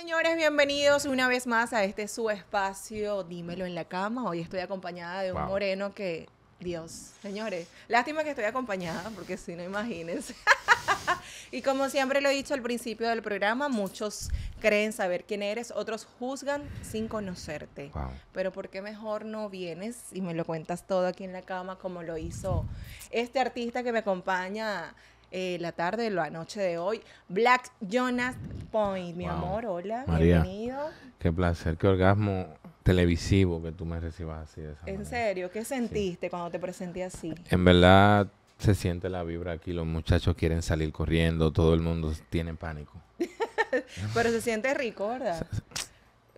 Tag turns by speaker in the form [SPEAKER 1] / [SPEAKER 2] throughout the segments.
[SPEAKER 1] Señores, bienvenidos una vez más a este su espacio, dímelo en la cama. Hoy estoy acompañada de un moreno que, Dios, señores, lástima que estoy acompañada, porque si no, imagínense. y como siempre lo he dicho al principio del programa, muchos creen saber quién eres, otros juzgan sin conocerte. Pero ¿por qué mejor no vienes y me lo cuentas todo aquí en la cama como lo hizo este artista que me acompaña eh, la tarde, la noche de hoy. Black Jonas Point, mi amor, hola, bienvenido.
[SPEAKER 2] Qué placer, qué orgasmo televisivo que tú me recibas así
[SPEAKER 1] ¿En serio? ¿Qué sentiste cuando te presenté así?
[SPEAKER 2] En verdad se siente la vibra aquí, los muchachos quieren salir corriendo, todo el mundo tiene pánico.
[SPEAKER 1] Pero se siente rico, ¿verdad?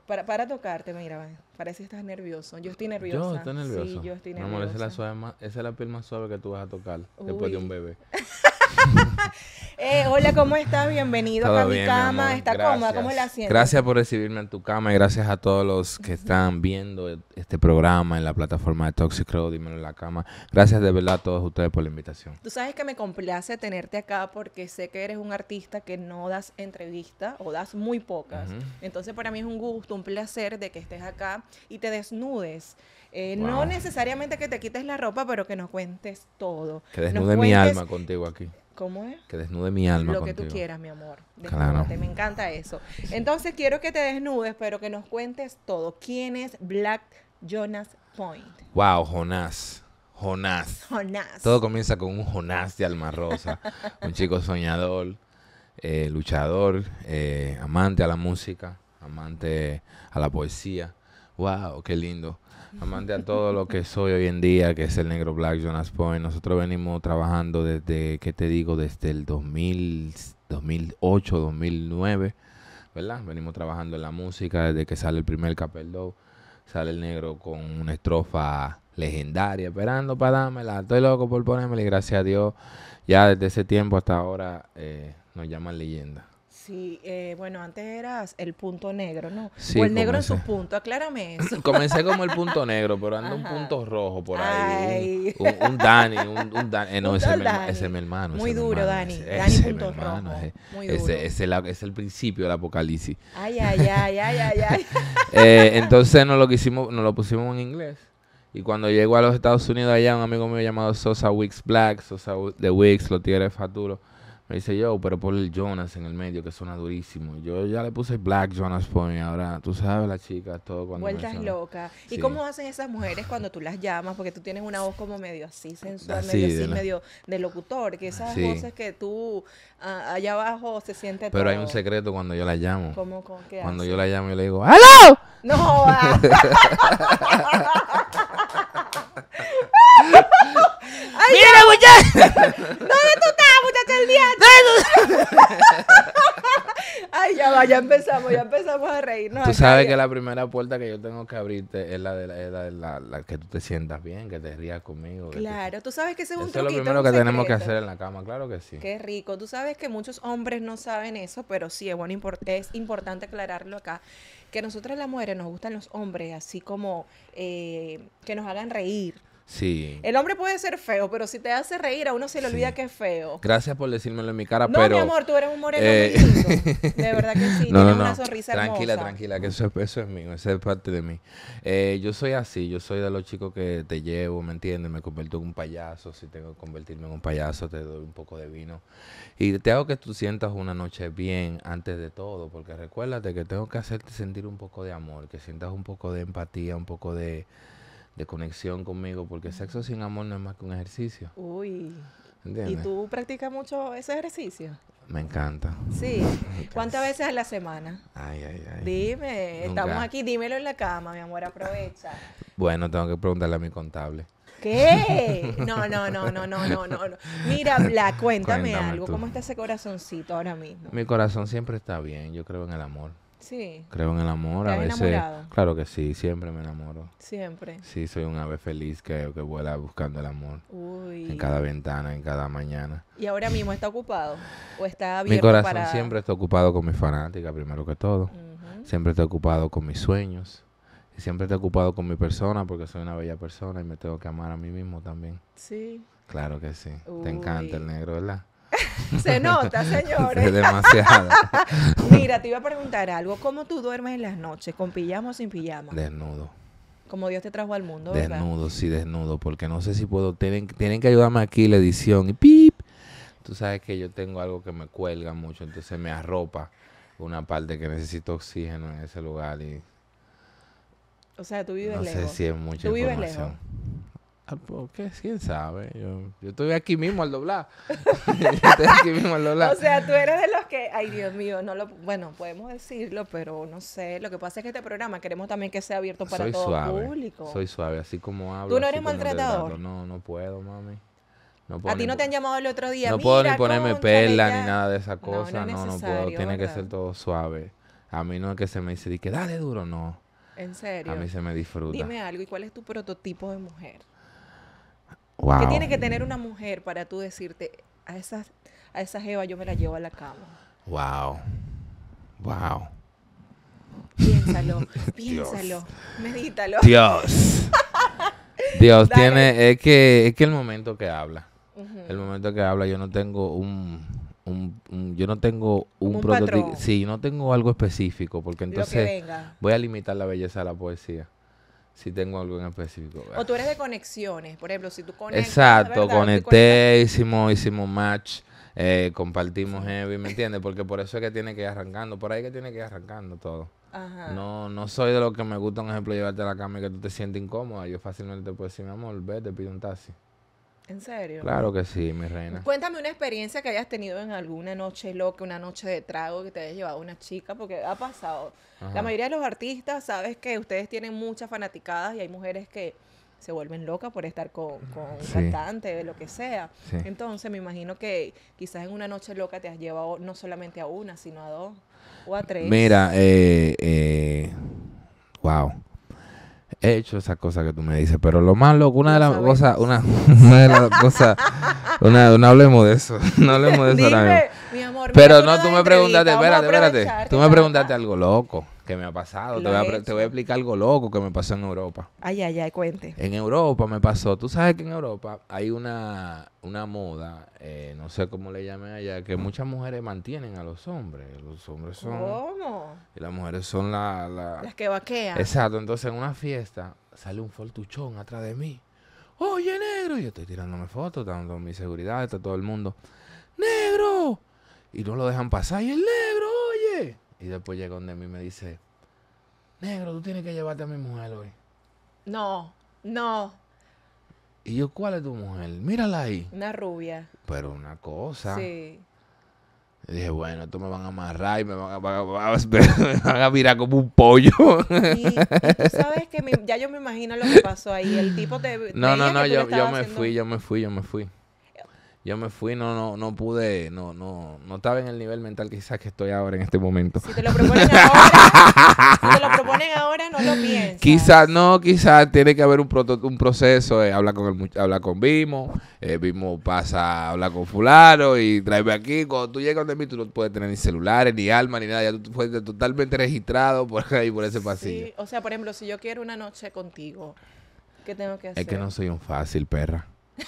[SPEAKER 1] Para, tocarte, mira, parece que estás nervioso. Yo estoy nerviosa. Yo estoy nervioso. amor, esa es, la
[SPEAKER 2] suave es la piel más suave que tú vas a tocar después de un bebé.
[SPEAKER 1] Eh, hola, ¿cómo estás? Bienvenido a mi cama. ¿Está cómoda? ¿Cómo la sientes? Gracias
[SPEAKER 2] por recibirme en tu cama y gracias a todos los que están viendo e-, este programa en la plataforma de Toxic Crow, Dímelo en la cama. Gracias de verdad a todos ustedes por la invitación.
[SPEAKER 1] Tú sabes que me complace tenerte acá porque sé que eres un artista que no das entrevistas o das muy pocas. Entonces, para mí es un gusto, un placer de que estés acá y te desnudes. Eh, no necesariamente que te quites la ropa, pero que nos cuentes todo. Que desnude mi alma
[SPEAKER 2] contigo aquí. ¿Cómo es? Que desnude mi alma. Lo que tú quieras, mi amor. Claro. Me
[SPEAKER 1] encanta eso. Entonces quiero que te desnudes, pero que nos cuentes todo. ¿Quién es Black Jonas Point?
[SPEAKER 2] Wow, Jonás. Jonás. Jonás. Todo comienza con un Jonás de alma rosa. un chico soñador, eh, luchador, eh, amante a la música, amante a la poesía. Wow, qué lindo amante a todo lo que soy hoy en día, que es el negro Black Jonas Point. Nosotros venimos trabajando desde, ¿qué te digo? Desde el 2000, 2008, 2009, ¿verdad? Venimos trabajando en la música desde que sale el primer Capeldo. Sale el negro con una estrofa legendaria, esperando para dármela. Estoy loco por ponérmela y gracias a Dios, ya desde ese tiempo hasta ahora eh, nos llaman leyenda.
[SPEAKER 1] Sí, eh, bueno, antes eras el punto negro, ¿no? Sí, o el negro en su punto, aclárame eso. comencé como el punto
[SPEAKER 2] negro, pero ando un punto rojo por ahí. Un, Dani, un, Dani. Eh, no, ese, Es mi, hermano. Muy duro, Dani. Dani punto rojo. Es el, principio del apocalipsis. Ay, ay, ay, ay, ay, ay. Eh, entonces nos lo, lo pusimos en inglés. Y cuando llego a los Estados Unidos allá, un amigo mío llamado Sosa Wicks Black, Sosa de Wicks, tiene Tigres Faturo me dice, yo, pero por el Jonas en el medio, que suena durísimo. Yo ya le puse Black Jonas Pony. Ahora, tú sabes, la chica, todo cuando. Vueltas loca ¿Y cómo
[SPEAKER 1] hacen esas mujeres cuando tú las llamas? Porque tú tienes una voz como medio así, sensual, ah, medio de así, medio de locutor. Que esas voces que tú ah, allá abajo se siente. Pero hay un
[SPEAKER 2] secreto cuando yo la llamo. ¿Cómo? Con, qué cuando yo la llamo y le digo, ¡Aló! ¡No! ¡Mira, muchacha! ¿Dónde tú
[SPEAKER 1] estás, muchacha, el día? Ay, ya va, ya empezamos, ya empezamos a reírnos. Tú sabes
[SPEAKER 2] que la primera puerta que yo tengo que abrirte es la de la, que tú te sientas bien, que te rías conmigo. Claro, tú sabes que ese es un eso es lo primero que tenemos que hacer en la cama, claro que sí. Qué
[SPEAKER 1] rico. Tú sabes que muchos hombres no saben eso, pero sí, es, bueno, es importante aclararlo acá que nosotras las mujeres nos gustan los hombres, así como eh, que nos hagan reír. Sí. El hombre puede ser feo, pero si te hace reír, a uno se le olvida que es feo. Gracias por decírmelo en mi cara, no, pero... No, mi amor, tú eres un moreno eh... De verdad que sí, tienes una sonrisa Tranquila, hermosa. tranquila, que eso,
[SPEAKER 2] eso es mío, eso es parte de mí. Eh, yo soy así, yo soy de los chicos que te llevo, ¿me entiendes? Me convierto en un payaso, si tengo que convertirme en un payaso, te doy un poco de vino. Y te hago que tú sientas una noche bien antes de todo, porque recuérdate que tengo que hacerte sentir un poco de amor, que sientas un poco de empatía, un poco de de conexión conmigo, porque sexo sin amor no es más que un ejercicio.
[SPEAKER 1] Uy. ¿Y tú practicas mucho ese ejercicio?
[SPEAKER 2] Me encanta.
[SPEAKER 1] Sí. ¿Cuántas veces a la semana? Ay, ay, ay. Dime, estamos aquí, dímelo en la cama, mi amor, aprovecha.
[SPEAKER 2] bueno, tengo que preguntarle a mi contable. ¿Qué? No, no, no, no, no, no, no. Mira, Bla, cuéntame, algo. ¿Cómo
[SPEAKER 1] está ese corazoncito ahora mismo?
[SPEAKER 2] Mi corazón siempre está bien, yo creo en el amor. Sí. Creo en el amor. A veces, claro que sí, siempre me enamoro. Siempre. Sí, soy un ave feliz que, que vuela buscando el amor. Uy. En cada ventana, en cada mañana. ¿Y
[SPEAKER 1] ahora mismo está ocupado? ¿O está Mi corazón siempre
[SPEAKER 2] está ocupado con mis fanáticas, primero que todo. Siempre está ocupado con mis sueños. Y siempre está ocupado con mi persona porque soy una bella persona y me tengo que amar a mí mismo también. Sí. Claro que sí. Te encanta el negro, ¿verdad? Se nota, señores. Mira,
[SPEAKER 1] te iba a preguntar algo. ¿Cómo tú duermes en las noches? ¿Con pijama o sin pijama? Desnudo. Como Dios te trajo al mundo, Desnudo,
[SPEAKER 2] sí, desnudo. Porque no sé si puedo... Tienen, tienen que ayudarme aquí la edición. Y pip. Tú sabes que yo tengo algo que me cuelga mucho. Entonces me arropa una parte que necesito oxígeno en ese lugar y...
[SPEAKER 1] O sea, tú vives lejos. No sé si es mucha ¿Tú
[SPEAKER 2] Ah, pues, ¿Quién sabe? Yo, yo, estoy aquí mismo al doblar.
[SPEAKER 1] estoy aquí mismo al doblar. O sea, tú eres de los que, ay Dios mío, no lo, bueno, podemos decirlo, pero no sé. Lo que pasa es que este programa queremos también que sea abierto para todo público. Soy
[SPEAKER 2] suave, así como hablo. ¿Tú no eres maltratador? No, no puedo, mami. No a ti no te han llamado el otro día. No puedo ni ponerme perla ni nada de esa cosa. No, no, puedo. Tiene que ser todo suave. A mí no es que se me dice, que dale duro, no. En serio. A mí se me disfruta. Dime
[SPEAKER 1] algo, ¿y cuál es tu prototipo de mujer?
[SPEAKER 2] ¿Qué tiene que tener una
[SPEAKER 1] mujer para tú decirte, a esa, a esa jeva yo me la llevo a la cama?
[SPEAKER 2] Wow. Wow.
[SPEAKER 1] Piénsalo, piénsalo, medítalo. Dios. Dios
[SPEAKER 2] tiene, es que, es que el momento que habla. El momento que habla, yo no tengo un, un, yo no tengo un, un prototipo. Sí, no tengo algo específico, porque entonces voy a limitar la belleza de la poesía si tengo algo en específico. O tú
[SPEAKER 1] eres de conexiones, por ejemplo, si tú conectas. Exacto, conecté,
[SPEAKER 2] hicimos, match, eh, compartimos heavy, ¿me entiendes? Porque por eso es que tiene que ir arrancando, por ahí que tiene que ir arrancando todo. Ajá. No, no soy de los que me gusta, un ejemplo, llevarte a la cama y que tú te sientes incómoda. Yo fácilmente te puedo decir, mi amor, ve, te pido un taxi.
[SPEAKER 1] ¿En serio? Claro que
[SPEAKER 2] sí, mi reina.
[SPEAKER 1] Cuéntame una experiencia que hayas tenido en alguna noche loca, una noche de trago que te hayas llevado una chica, porque ha pasado. La mayoría de los artistas, sabes que ustedes tienen muchas fanaticadas y hay mujeres que se vuelven locas por estar con, con un cantante, de lo que sea. Entonces, me imagino que quizás en una noche loca te has llevado no solamente a una, sino a dos o a tres. Mira,
[SPEAKER 2] eh, wow. Eh, He hecho esa cosa que tú me dices, pero lo más loco, una de las cosas, una, una, de las cosas, una, no hablemos de eso, no hablemos de eso ahora pero no, tú me preguntaste, espérate, espérate, tú me preguntaste algo loco que me ha pasado. Te voy, a, explicar algo loco que me pasó en Europa.
[SPEAKER 1] Ay, ay, ay, cuente.
[SPEAKER 2] En Europa me pasó. Tú sabes que en Europa hay una, una moda, eh, no sé cómo le llamen allá, que muchas mujeres mantienen a los hombres. Los hombres son.
[SPEAKER 1] ¿Cómo?
[SPEAKER 2] Y las mujeres son la, las
[SPEAKER 1] que vaquean. Exacto.
[SPEAKER 2] Entonces en una fiesta sale un fortuchón atrás de mí. Oye, negro. Yo estoy tirándome fotos, dando mi seguridad, está todo el mundo. ¡Negro! Y no lo dejan pasar. Y el negro, oye. Y después llega donde mí y me dice,
[SPEAKER 1] negro, tú tienes que llevarte a mi mujer hoy. No, no.
[SPEAKER 2] Y yo, ¿cuál es tu mujer? Mírala ahí.
[SPEAKER 1] Una rubia.
[SPEAKER 2] Pero una cosa. Sí. Y dije, bueno, tú me van a amarrar y me van a, mirar como un pollo. Y, sabes que ya
[SPEAKER 1] yo me imagino lo que pasó ahí. El tipo te. No, no, no, yo, me fui,
[SPEAKER 2] yo me fui, yo me fui yo me fui, no, no, no pude, no, no, no estaba en el nivel mental quizás que estoy ahora en este momento. Si te lo proponen ahora, si te lo proponen
[SPEAKER 1] ahora, no lo piensas.
[SPEAKER 2] Quizás, no, quizás tiene que haber un, un proceso, eh, habla con el, habla con Vimo, Vimo eh, pasa habla con fulano y tráeme aquí, cuando tú llegas donde mí, tú no puedes tener ni celulares, ni alma, ni nada, ya tú fuiste totalmente registrado por ahí, por ese pasillo.
[SPEAKER 1] o sea, por ejemplo, si yo quiero una noche contigo, ¿qué tengo que hacer? Es que no soy
[SPEAKER 2] un fácil, perra.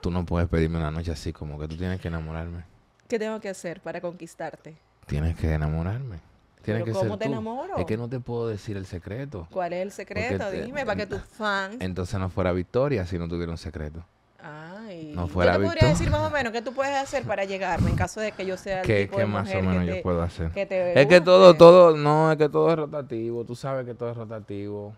[SPEAKER 2] tú no puedes pedirme una noche así, como que tú tienes que enamorarme.
[SPEAKER 1] ¿Qué tengo que hacer para conquistarte?
[SPEAKER 2] Tienes que enamorarme. Tienes que ¿Cómo ser te enamoro? Es que no te puedo decir el secreto. ¿Cuál es el secreto? Dime, para
[SPEAKER 1] que tus fans.
[SPEAKER 2] Entonces no fuera Victoria si no tuviera un secreto. Ay. No fuera te decir más
[SPEAKER 1] o menos qué tú puedes hacer para llegarme en caso de que yo sea el ¿Qué, más o menos que te, yo puedo hacer? es que
[SPEAKER 2] todo, todo, no, es que todo es rotativo. Tú sabes que todo es rotativo.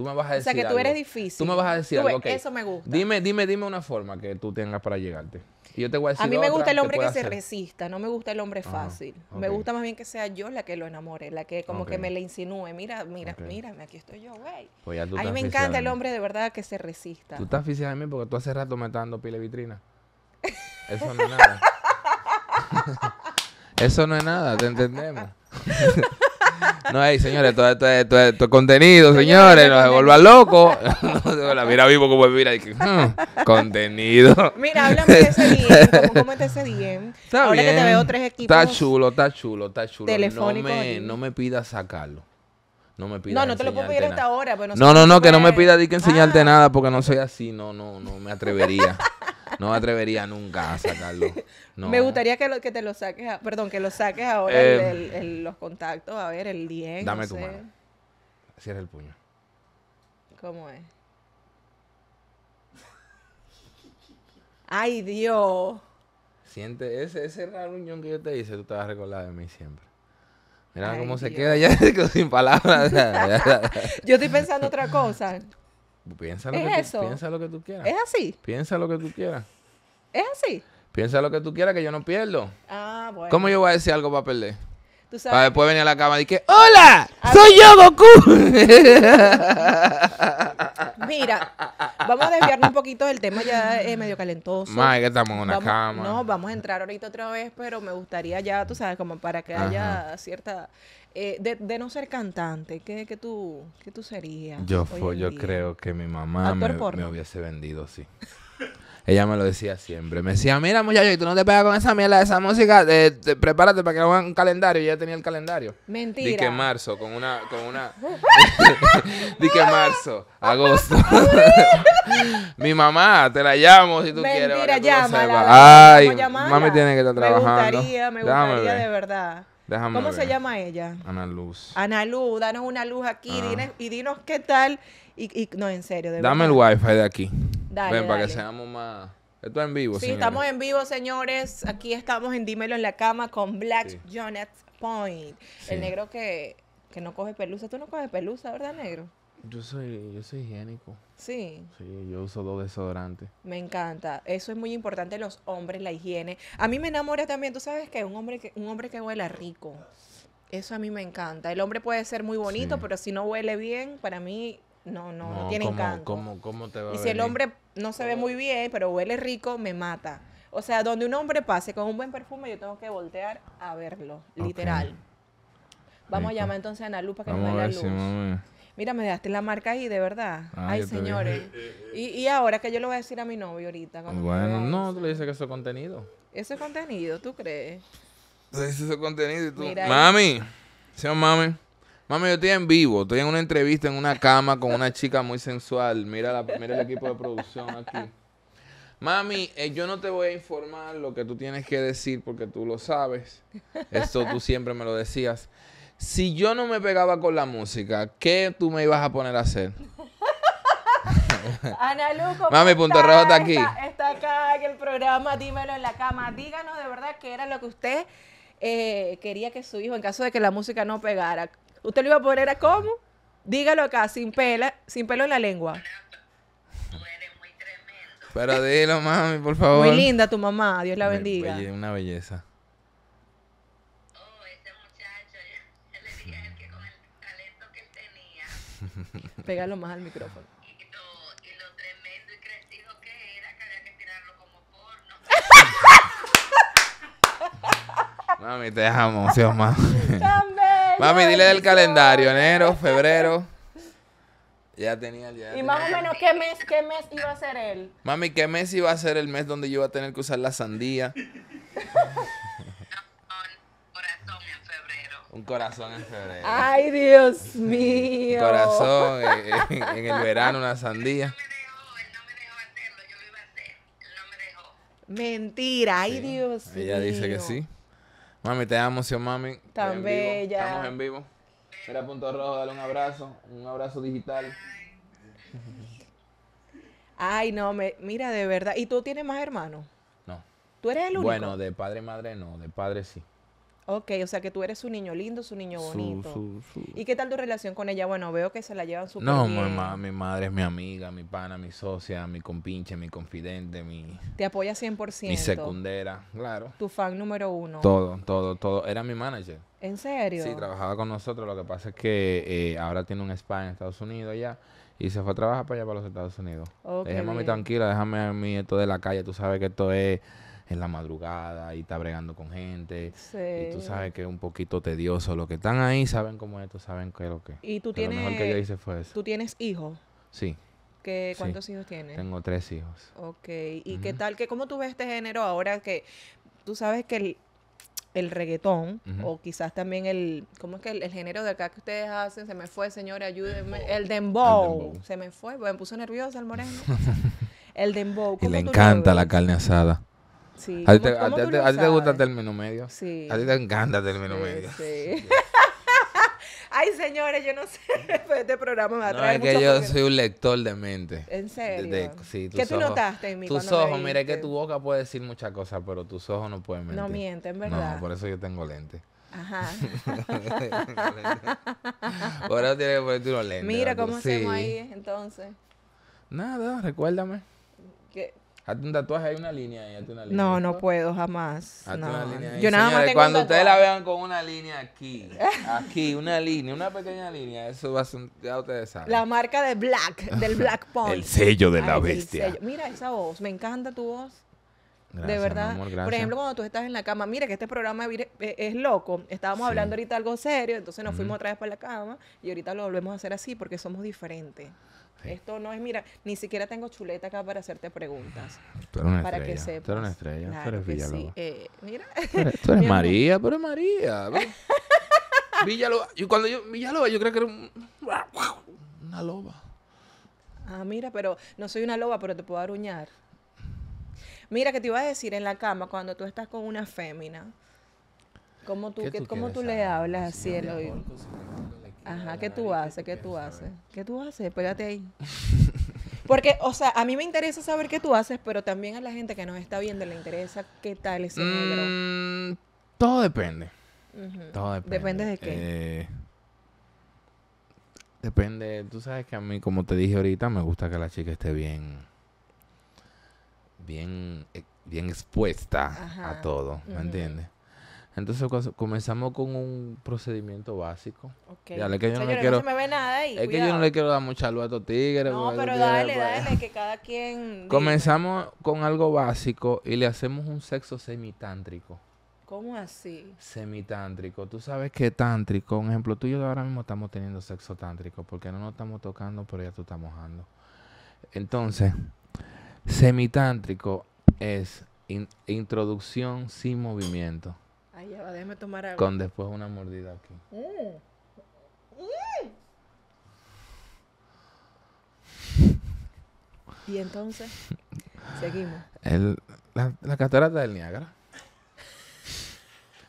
[SPEAKER 2] Tú me vas a decir. O sea, que tú eres difícil. Tú me vas a decir algo. Okay. Eso me gusta. Dime, dime, dime una forma que tú tengas para llegarte. Y yo te voy a decir. A mí me gusta el hombre que, se
[SPEAKER 1] resista. No me gusta el hombre fácil. Me gusta más bien que sea yo la que lo enamore, la que como que me le insinúe. Mira, mira, mírame, aquí estoy yo, güey. Pues a mí me encanta el hombre de verdad que se resista. Tú estás
[SPEAKER 2] física de mí porque tú hace rato me estás dando pile vitrina. Eso no es nada. Eso no es nada, te entendemos. No, hey, señores, todo esto es, contenido, señores, no se vuelvan loco. mira vivo como mira, mm, contenido. Mira, háblame de ese DM, ¿cómo, cómo es ese DM? Está Ahora que te veo tres equipos. Está chulo, está chulo, está chulo. Telefónico. No me, no me pidas sacarlo. No me pidas. No, no te lo puedo pedir hasta ahora. Pues no, no, no, que no me pidas que enseñarte ah. nada porque no soy así. No, no, no me atrevería. No atrevería nunca a sacarlo. Me gustaría
[SPEAKER 1] que, lo, que te lo saques, perdón, que lo saques ahora eh, los contactos, a ver, el 10. Dame tu mano. Cierra el puño. ¿Cómo es? ¡Ay, Dios!
[SPEAKER 2] Siente, ese, ese raro unión que yo te hice, tú te vas a recordar de mí siempre. Mira cómo se queda ya sin palabras. yo estoy pensando otra cosa. Piensa lo, que Tú, quieras. ¿Es así? Piensa lo que tú quieras. ¿Es así? Piensa lo que tú quieras que yo no pierdo. Ah, bueno. ¿Cómo yo voy a decir algo para perder? Para después venir a la cama y que ¡Hola! ¡Soy yo, Goku!
[SPEAKER 1] Mira, vamos a desviarnos un poquito del tema ya es eh, medio calentoso. Más que
[SPEAKER 2] estamos en una cama. No,
[SPEAKER 1] vamos a entrar ahorita otra vez, pero me gustaría ya, tú sabes, como para que haya cierta... Eh, de, no ser cantante, ¿qué, qué tú, qué tú serías? Yo, yo creo
[SPEAKER 2] que mi mamá me, me hubiese vendido, sí. Ella me lo decía siempre. Me decía, mira muchacho, y tú no te pegas con esa mierda de esa música, eh, prepárate para que hagan un calendario. Y ella tenía el calendario. Mentira. Di que marzo, con una, con una. Di que marzo, agosto. Mi mamá, te la llamo si tú quieres. Mentira, llámala. Ay, mami tiene que estar trabajando. Me gustaría, me gustaría de verdad. Déjame ¿Cómo se llama ella? Ana Luz.
[SPEAKER 1] Ana Luz, danos una luz aquí ah. y dinos qué tal y, no, en serio. De Dame el
[SPEAKER 2] wifi de aquí. Dale, Ven, para que seamos más... Esto es en vivo, Sí, estamos
[SPEAKER 1] en vivo, señores. Aquí estamos en Dímelo en la Cama con Black sí. Point. El negro que, no coge pelusa. Tú no coges pelusa, ¿verdad, negro?
[SPEAKER 2] Yo soy, yo soy higiénico. Sí. Sí, yo uso dos desodorantes.
[SPEAKER 1] Me encanta. Eso es muy importante los hombres, la higiene. A mí me enamora también, tú sabes que un hombre que, un hombre que huela rico. Eso a mí me encanta. El hombre puede ser muy bonito, pero si no huele bien, para mí no, no, no, tiene encanto. y si el hombre no se ve muy bien, pero huele rico, me mata. O sea, donde un hombre pase con un buen perfume, yo tengo que voltear a verlo, literal. Vamos a llamar entonces a Ana para que nos dé la luz. Mira, me dejaste la marca ahí, de verdad. Ah, Ay, señores. Y, ahora que yo lo voy a decir a mi novio ahorita. Bueno,
[SPEAKER 2] no, tú le dices que eso es contenido.
[SPEAKER 1] Eso es contenido, ¿tú crees?
[SPEAKER 2] eso es contenido y tú. mami. sean mami. Mami, yo estoy en vivo, estoy en una entrevista en una cama con una chica muy sensual. Mira, la, el equipo de producción aquí. Mami, eh, yo no te voy a informar lo que tú tienes que decir porque tú lo sabes. Esto tú siempre me lo decías. Si yo no me pegaba con la música, ¿qué tú me ibas a poner a hacer?
[SPEAKER 1] Ana Luco, Mami, punto rojo está aquí. Está, acá en el programa, dímelo en la cama. Díganos de verdad qué era lo que usted eh, quería que su hijo, en caso de que la música no pegara, Usted lo iba a poner a cómo? Dígalo acá, sin pela, sin pelo en la lengua.
[SPEAKER 2] Pero dilo, mami, por favor. Muy linda
[SPEAKER 1] tu mamá, Dios la bendiga.
[SPEAKER 2] Una belleza. Oh, ese muchacho,
[SPEAKER 1] ya. le dije a él que con el talento que él tenía Pégalo más al micrófono. y lo, tremendo y crecido que era, que había que tirarlo
[SPEAKER 2] como porno. Mami, te amo, Dios mío. Mami, dile del calendario, enero, febrero. Ya tenía el
[SPEAKER 1] ya. ¿Y más o menos qué mes, qué mes iba a ser él?
[SPEAKER 2] Mami, ¿qué mes iba a ser el mes donde yo iba a tener que usar la sandía? Un corazón en febrero. Un corazón en febrero Ay,
[SPEAKER 1] Dios mío. corazón en, el verano, una
[SPEAKER 2] sandía. Él él no
[SPEAKER 1] no me me dejó, dejó yo iba a Mentira, ay Dios mío. Ella dice que sí.
[SPEAKER 2] Mami, te amo, sí, mami.
[SPEAKER 1] Tan Estamos en
[SPEAKER 2] vivo. Mira, Punto Rojo, dale un abrazo. Un abrazo digital.
[SPEAKER 1] Ay, no, me, mira, de verdad. ¿Y tú tienes más hermanos? No. ¿Tú eres el único? Bueno,
[SPEAKER 2] de padre y madre no, de padre sí.
[SPEAKER 1] Ok, o sea que tú eres su niño lindo, su niño bonito. ¿Y qué tal tu relación con ella? Bueno, veo que se la llevan súper bien. No,
[SPEAKER 2] mi, madre es mi amiga, mi pana, mi socia, mi compinche, mi confidente, mi...
[SPEAKER 1] Te apoya 100%. Mi secundera, claro. Tu fan número uno. Todo,
[SPEAKER 2] todo, todo. Era mi manager.
[SPEAKER 1] ¿En serio? Sí, trabajaba
[SPEAKER 2] con nosotros. Lo que pasa es que eh, ahora tiene un spa en Estados Unidos ya. Y se fue a trabajar para allá, para los Estados Unidos. Ok. Oh, déjame a mí tranquila, déjame a mí esto de la calle. Tú sabes que esto es en la madrugada y está bregando con gente. Sí. Y tú sabes que es un poquito tedioso. Los que están ahí saben cómo es esto, saben qué es lo que. Y tú tienes. Lo mejor que yo hice fue eso. ¿Tú
[SPEAKER 1] tienes hijos? Sí. ¿Qué, ¿Cuántos hijos tienes? Tengo
[SPEAKER 2] tres hijos.
[SPEAKER 1] Ok. ¿Y qué tal? Que, ¿Cómo tú ves este género ahora que tú sabes que el, el reggaetón o quizás también el cómo es que el, género de acá que ustedes hacen se me fue señora ayúdenme el dembow, se me fue me puso nerviosa el moreno el dembow Que y le encanta la
[SPEAKER 2] carne asada Sí. ¿A ti te, a, ti te gusta el término medio? Sí. A ti te encanta el término medio. Sí.
[SPEAKER 1] Ay, señores, yo no sé. Este programa me atrae no, es que yo
[SPEAKER 2] soy un lector de mente. ¿En serio? De, sí, ¿Qué tú notaste en mí? Tus ojos, mira, que tu boca puede decir muchas cosas, pero tus ojos no pueden mentir. No mienten, ¿verdad? No, por eso yo tengo lentes. Ajá. por eso tienes que ponerte unos lentes. Mira, ¿cómo hacemos ahí entonces? Nada, recuérdame. ¿Qué? Hazte un tatuaje, hay una línea ahí, hazte una línea. No, no puedo, jamás. no. Yo nada más Cuando ustedes la vean
[SPEAKER 1] con una línea
[SPEAKER 2] aquí, aquí, una línea, una pequeña línea, eso va a ser, ya ustedes saben. La
[SPEAKER 1] marca de Black, del Black Pond. el sello de la bestia. Mira esa voz, me encanta tu voz. de verdad. por ejemplo, cuando tú estás en la cama, mira que este programa e, es loco. Estábamos hablando ahorita algo serio, entonces nos fuimos otra vez para la cama y ahorita lo volvemos a hacer así porque somos diferentes. Esto no es, mira, ni siquiera tengo chuleta acá para hacerte preguntas. Tú eres una para estrella. Que sepas. Tú eres una estrella. tú eres Sí. Eh, mira. Tú eres, María, pero es María.
[SPEAKER 2] Villaloba Yo, cuando yo, Villaloba yo creo que era un, una loba.
[SPEAKER 1] Ah, mira, pero no soy una loba, pero te puedo aruñar. Mira, que te iba a decir en la cama cuando tú estás con una fémina. ¿Cómo tú, ¿Qué tú, qué, tú cómo tú le hablas así, oído. Ajá, ¿qué tú haces? ¿Qué tú haces? ¿Qué tú haces? Pégate ahí. Porque, o sea, a mí me interesa saber qué tú haces, pero también a la gente que nos está viendo le interesa qué tal ese negro. Mm,
[SPEAKER 2] todo depende. Todo depende. ¿Depende de qué? Eh, depende. Tú sabes que a mí, como te dije ahorita, me gusta que la chica esté bien. Bien, eh, bien expuesta a todo. ¿Me entiendes? Entonces comenzamos con un procedimiento básico. Dale, que yo no, quiero, Es que yo no le quiero dar mucha luz a estos tigres. No, pero dale, pues. dale,
[SPEAKER 1] que cada quien... Comenzamos
[SPEAKER 2] con algo básico y le hacemos un sexo semitántrico.
[SPEAKER 1] ¿Cómo así?
[SPEAKER 2] Semitántrico. Tú sabes que tántrico, un ejemplo, tú y yo ahora mismo estamos teniendo sexo tántrico porque no nos estamos tocando, pero ya tú estás mojando. Entonces, semitántrico es introducción sin movimiento. Con después una mordida aquí.
[SPEAKER 1] Mm. Y entonces, seguimos.
[SPEAKER 2] la, catarata del Niágara.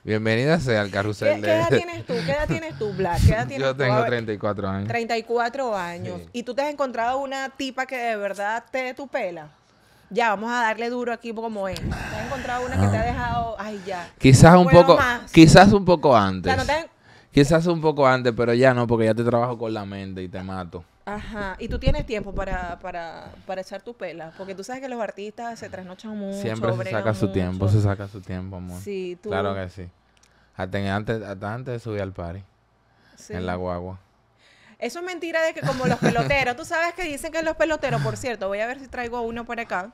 [SPEAKER 2] Bienvenida sea al carrusel de... ¿Qué edad tienes tú? ¿Qué edad tienes
[SPEAKER 1] tú, Black? Yo tengo
[SPEAKER 2] 34 años.
[SPEAKER 1] 34 años. ¿Y tú te has encontrado una tipa que de verdad te tu pela? ya vamos a darle duro aquí como es. ¿Te encontrado una que te ha ah. dejado, ay, ya. Quizás un poco, quizás
[SPEAKER 2] un poco antes. Quizás un poco antes, pero ya no, porque ya te trabajo con la mente y te mato.
[SPEAKER 1] Ajá, y tú tienes tiempo para, para, para echar tus pelas. porque tú sabes que los artistas se trasnochan mucho. Siempre se saca su tiempo,
[SPEAKER 2] se saca su tiempo, amor. Sí, Claro que sí. Hasta antes, antes de subir al party, en la guagua.
[SPEAKER 1] Eso es mentira de que como los peloteros, tú sabes que dicen que los peloteros, por cierto, voy a ver si traigo uno por acá,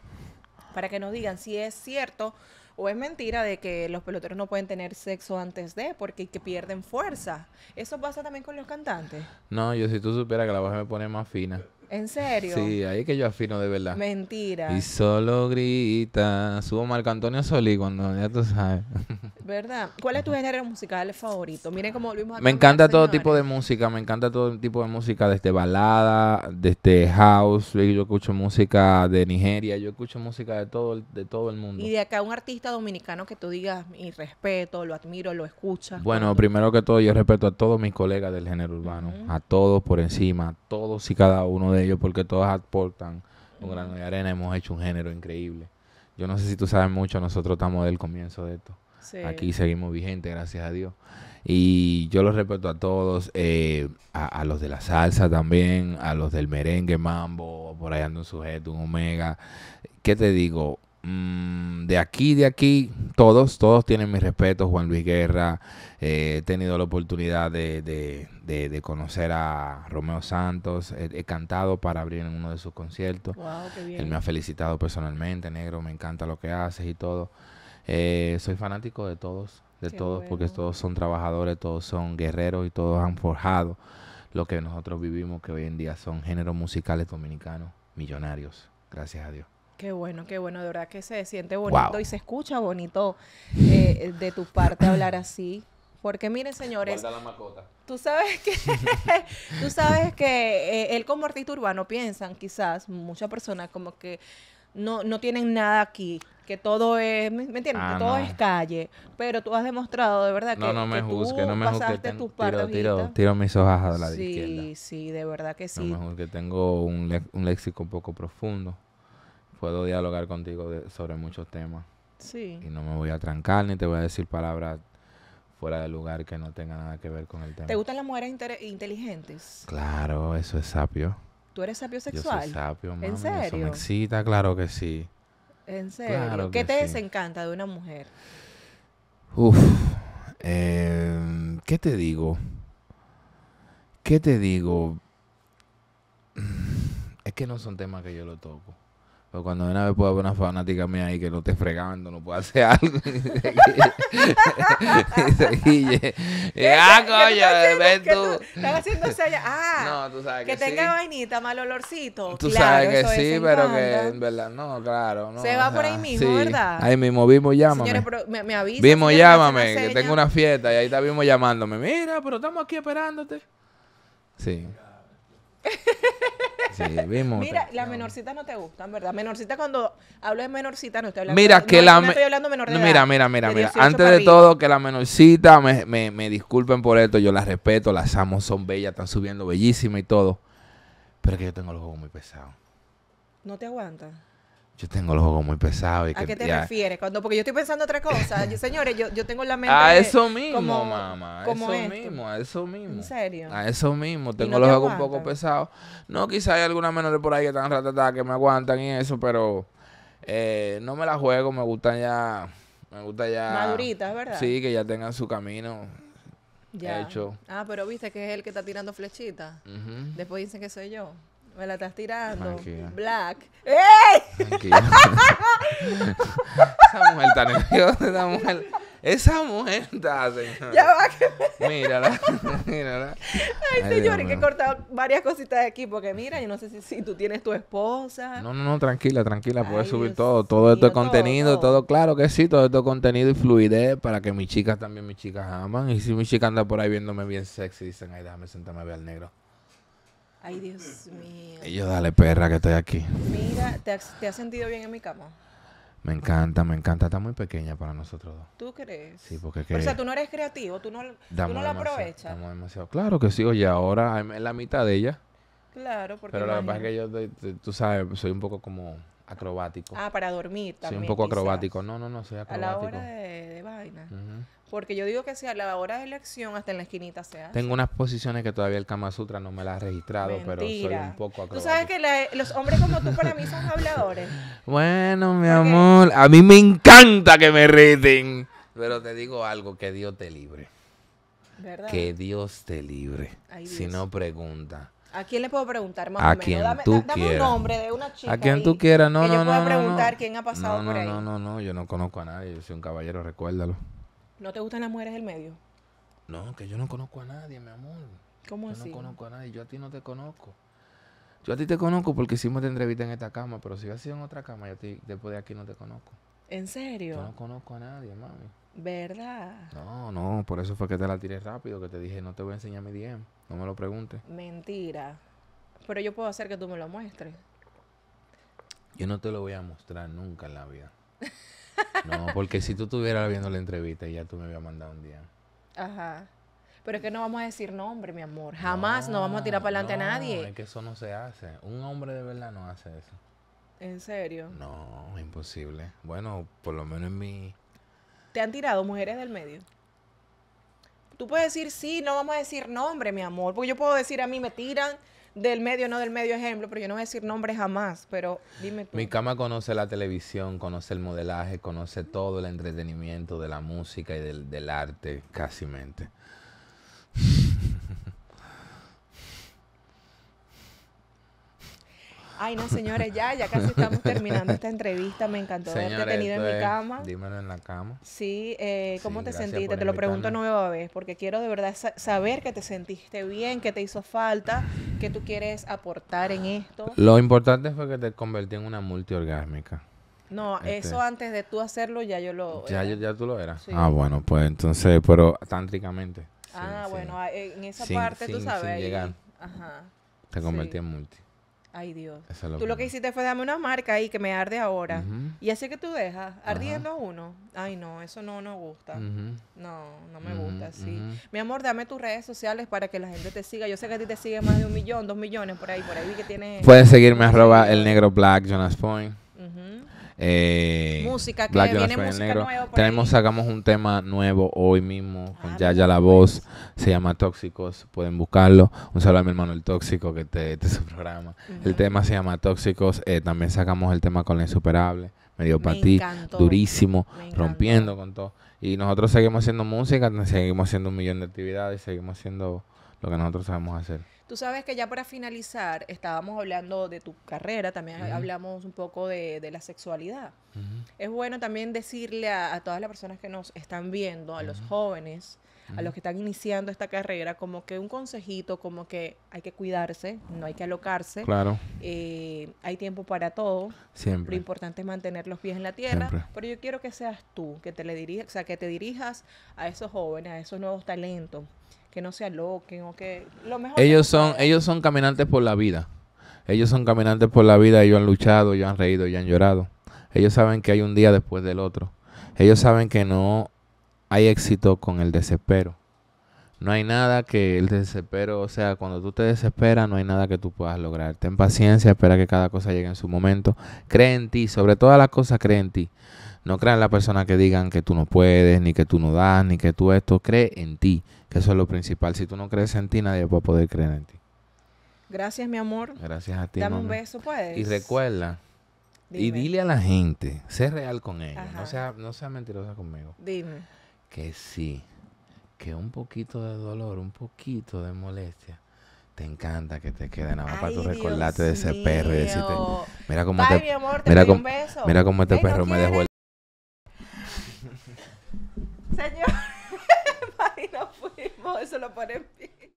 [SPEAKER 1] para que nos digan si es cierto o es mentira de que los peloteros no pueden tener sexo antes de, porque que pierden fuerza. Eso pasa también con los cantantes.
[SPEAKER 2] No, yo si tú supieras que la voz me pone más fina.
[SPEAKER 1] ¿En serio? Sí,
[SPEAKER 2] ahí que yo afino de verdad.
[SPEAKER 1] Mentira. Y
[SPEAKER 2] solo grita. Subo Marco Antonio Solí cuando ya tú sabes.
[SPEAKER 1] ¿Verdad? ¿Cuál es tu género musical favorito? Miren cómo volvimos Me
[SPEAKER 2] encanta todo tipo de música, me encanta todo tipo de música, desde balada, desde house, yo escucho música de Nigeria, yo escucho música de todo el, de todo el mundo. Y
[SPEAKER 1] de acá un artista dominicano que tú digas mi respeto, lo admiro, lo escucha. Bueno,
[SPEAKER 2] primero que todo yo respeto a todos mis colegas del género urbano, a todos por encima, a todos y cada uno de ellos porque todos aportan un grano de arena. Hemos hecho un género increíble. Yo no sé si tú sabes mucho, nosotros estamos del comienzo de esto. Aquí seguimos vigentes, gracias a Dios. Y yo los respeto a todos, eh, a, los de la salsa también, a los del merengue, mambo, por ahí anda un sujeto, un omega. ¿Qué te digo? Mm, de aquí, de aquí, todos, todos tienen mi respeto. Juan Luis Guerra, eh, he tenido la oportunidad de, conocer a Romeo Santos, he, cantado para abrir en uno de sus conciertos. Él me ha felicitado personalmente, negro, me encanta lo que haces y todo. Eh, soy fanático de todos, de todos, porque todos son trabajadores, todos son guerreros y todos han forjado lo que nosotros vivimos, que hoy en día son géneros musicales dominicanos millonarios. Gracias a Dios.
[SPEAKER 1] Qué bueno, qué bueno, de verdad que se siente bonito y se escucha bonito eh, de tu parte hablar así. Porque miren, señores. Tú sabes que, tú sabes que eh, él como artista urbano piensan, quizás, muchas personas como que no, no tienen nada aquí, que todo es, ¿me entiendes? Ah, todo es calle. Pero tú has demostrado de verdad que, no me tú pasaste tus tiro,
[SPEAKER 2] tiro, mis hojas a la sí,
[SPEAKER 1] Sí, sí, de verdad que sí. No mejor
[SPEAKER 2] que tengo un, un léxico un poco profundo puedo dialogar contigo sobre muchos temas. Sí. Y no me voy a trancar ni te voy a decir palabras fuera de lugar que no tengan nada que ver con el tema. ¿Te gustan
[SPEAKER 1] las mujeres inteligentes?
[SPEAKER 2] Claro, eso es sapio. ¿Tú eres sapio sexual? Yo soy sapio, mami. ¿En serio? Eso me excita, claro que sí. ¿En serio? ¿Qué te
[SPEAKER 1] desencanta de una mujer?
[SPEAKER 2] Uf, em, ¿qué te digo? ¿Qué te digo? Es que no son temas que yo lo toco. Pues cuando cuando una vez pueda haber una fanática mía ahí que no esté fregando, no puede hacer algo. Y se guille. ah, coño, ven
[SPEAKER 1] tú. haciendo Ah, no, tú sabes que, que tenga vainita, mal olorcito. Tú sabes que sí, pero que
[SPEAKER 2] en verdad, no, claro. se va por ahí mismo, ¿verdad? Ahí mismo, Vimos, llámame. Señores,
[SPEAKER 1] pero me, avisa. Vimos, llámame, que tengo
[SPEAKER 2] una fiesta y ahí está vimos llamándome. Mira,
[SPEAKER 1] pero estamos aquí esperándote.
[SPEAKER 2] Sí. Mira,
[SPEAKER 1] las menorcitas no te gustan, ¿verdad? Menorcita, cuando hablo de menorcita, no estoy hablando mira, que la Mira, mira, mira, mira. Antes de
[SPEAKER 2] todo, que la menorcita, me, me, disculpen por esto, yo las respeto, las amo, son bellas, están subiendo bellísimas y todo. Pero que yo tengo los ojos muy pesados.
[SPEAKER 1] ¿No te aguantas?
[SPEAKER 2] Yo tengo los ojos muy pesados. ¿A qué te refieres?
[SPEAKER 1] Cuando, porque yo estoy pensando otra cosa. señores, yo, tengo la mente. A eso mismo, como, mamá. A eso
[SPEAKER 2] mismo, a eso mismo.
[SPEAKER 1] ¿En serio? A
[SPEAKER 2] eso mismo. Tengo los ojos un poco pesados. No, quizá hay algunas menores por ahí que están ratatadas que me aguantan y eso, pero eh, no me la juego. Me gustan ya. Me gusta ya. Maduritas, ¿verdad? Sí, que ya tengan su camino.
[SPEAKER 1] Ya. Hecho. Ah, pero viste que es el que está tirando flechitas. Después dicen que soy yo me la estás tirando. Black. ¡Ey!
[SPEAKER 2] esa mujer está nerviosa, esa mujer. Esa mujer está, Ya va que. mírala, mírala. Ay, señor, y que
[SPEAKER 1] cortado varias cositas de aquí porque mira, yo no sé si, tú tienes tu esposa.
[SPEAKER 2] No, no, no, tranquila, tranquila, puedes subir todo, todo esto es contenido, todo. claro que sí, todo esto es contenido y fluidez para que mis chicas también, mis chicas aman. Y si mi chica anda por ahí viéndome bien sexy, dicen, "Ay, déjame sentarme a ver al negro."
[SPEAKER 1] Ay, Dios
[SPEAKER 2] mío. Y yo, dale, perra, que estoy aquí.
[SPEAKER 1] Mira, ¿te has, sentido bien en mi cama?
[SPEAKER 2] Me encanta, me encanta. Está muy pequeña para nosotros dos.
[SPEAKER 1] ¿Tú crees? Sí, porque... Que... O sea, tú no eres creativo, tú no, tú no la aprovechas.
[SPEAKER 2] Claro que sí. Oye, ahora es la mitad de ella.
[SPEAKER 1] Claro, porque... Pero la que
[SPEAKER 2] es que yo, tú sabes, soy un poco como acrobático. Ah, para dormir también. Soy un poco acrobático. No, no, no, soy acrobático. A la hora
[SPEAKER 1] de, vaina. Porque yo digo que si a la hora de elección hasta en la esquinita se hace. Tengo unas
[SPEAKER 2] posiciones que todavía el Kama Sutra no me las ha registrado, pero soy un poco acrobático. Tú sabes
[SPEAKER 1] que los hombres como tú para mí son habladores.
[SPEAKER 2] bueno, mi amor, a mí me encanta que me reten. Pero te digo algo, que Dios te libre. ¿Verdad? Que Dios te libre. Si no, pregunta.
[SPEAKER 1] ¿A quién le puedo preguntar más a o menos? Quien tú un nombre de una chica. A quien tú quieras, no, no, no, yo no. preguntar quién ha pasado No,
[SPEAKER 2] no, no, yo no conozco a nadie, yo soy un caballero, recuérdalo.
[SPEAKER 1] ¿No te gustan las mujeres del medio?
[SPEAKER 2] No, que yo no conozco a nadie,
[SPEAKER 1] mi amor. ¿Cómo es así? Yo no conozco
[SPEAKER 2] a nadie, yo a ti no te conozco. Yo a ti te conozco porque hicimos te entrevista en esta cama, pero si hubiera sido en otra cama, yo a ti, después de aquí no te conozco. ¿En serio? Yo no conozco a nadie, mami.
[SPEAKER 1] ¿Verdad? No,
[SPEAKER 2] no, por eso fue que te la tiré rápido, que te dije, no te voy a enseñar mi DM, no me lo preguntes.
[SPEAKER 1] Mentira. Pero yo puedo hacer que tú me lo muestres.
[SPEAKER 2] Yo no te lo voy a mostrar nunca en la vida. No, porque si tú estuvieras viendo la entrevista, ya tú me habías mandado un día.
[SPEAKER 1] Ajá. Pero es que no vamos a decir nombre, mi amor. Jamás no, vamos a tirar para adelante a nadie.
[SPEAKER 2] Es que eso no se hace. Un hombre de verdad no hace
[SPEAKER 1] eso. ¿En serio? No,
[SPEAKER 2] imposible. Bueno, por lo menos en mi...
[SPEAKER 1] ¿Te han tirado mujeres del medio? Tú puedes decir sí, no vamos a decir nombre, mi amor. Porque yo puedo decir a mí me tiran del medio, no del medio ejemplo, pero yo no voy a decir nombres jamás, pero dime tú. Mi
[SPEAKER 2] cama conoce la televisión, conoce el modelaje, conoce todo el entretenimiento de la música y del, del arte, casi mente.
[SPEAKER 1] Ay, no, señores, ya, ya casi estamos terminando esta entrevista. Me encantó haberte tenido en mi cama.
[SPEAKER 2] Dímelo en la cama.
[SPEAKER 1] Sí, eh, ¿cómo te sentiste? Te lo pregunto nueva vez, porque quiero de verdad saber que te sentiste bien, que te hizo falta, que tú quieres aportar en esto. Lo
[SPEAKER 2] importante fue que te convertí en una multiorgásmica.
[SPEAKER 1] No, este eso antes de tú hacerlo ya yo lo... Ya,
[SPEAKER 2] tú lo eras. Ah, bueno, pues entonces, pero tántricamente.
[SPEAKER 1] Ah, bueno, ah, en esa parte tú sabes. Ajá.
[SPEAKER 2] Te convertí en multi
[SPEAKER 1] ay Dios. tú lo que hiciste fue dame una marca ahí que me arde ahora. Y así que tú dejas, ardiendo a uno. Ay, no, eso no nos gusta. No, no me gusta, así, Mi amor, dame tus redes sociales para que la gente te siga. Yo sé que a ti te sigue más de un millón, dos millones, por ahí, por ahí que tienes... Pueden
[SPEAKER 2] seguirme arroba el negro black, Jonas Point. Eh, música que viene música nueva Tenemos, sacamos un tema nuevo hoy mismo ah, con Yaya La Voz. Se llama Tóxicos. Pueden buscarlo. Un saludo a mi hermano El Tóxico, que este, su programa. El tema se llama Tóxicos. Eh, también sacamos el tema con La Insuperable. Medio para ti, durísimo, rompiendo con todo. Y nosotros seguimos haciendo música, seguimos haciendo un millón de actividades, seguimos haciendo lo que nosotros sabemos hacer.
[SPEAKER 1] Tú sabes que ya para finalizar, estábamos hablando de tu carrera, también hablamos un poco de, la sexualidad. Es bueno también decirle a, todas las personas que nos están viendo, a los jóvenes, a los que están iniciando esta carrera, como que un consejito, como que hay que cuidarse, no hay que alocarse. Claro. Eh, hay tiempo para todo. Siempre. Lo importante es mantener los pies en la tierra. Pero yo quiero que seas tú, que te le dirijas, o sea, que te dirijas a esos jóvenes, a esos nuevos talentos que no se aloquen o que
[SPEAKER 2] ellos son ellos son caminantes por la vida ellos son caminantes por la vida ellos han luchado ellos han reído ellos han llorado ellos saben que hay un día después del otro ellos saben que no hay éxito con el desespero no hay nada que el desespero, o sea, cuando tú te desesperas, no hay nada que tú puedas lograr. Ten paciencia, espera que cada cosa llegue en su momento. Cree en ti, sobre todas las cosas, cree en ti. No crean la persona que digan que tú no puedes, ni que tú no das, ni que tú esto. Cree en ti, que eso es lo principal. Si tú no crees en ti, nadie va a poder creer en ti.
[SPEAKER 1] Gracias, mi amor.
[SPEAKER 2] Gracias a ti. Dame un beso, pues. Y recuerda, y dile a la gente, sé real con ella, no sea, no sea mentirosa conmigo. Dime. Que sí, que un poquito de dolor, un poquito de molestia, te encanta que te quede nada más para tú recordarte de ese perro mira cómo este mi amor, te mira, un beso. mira cómo este perro me dejó el
[SPEAKER 1] Señor, ahí nos fuimos, eso lo ponemos.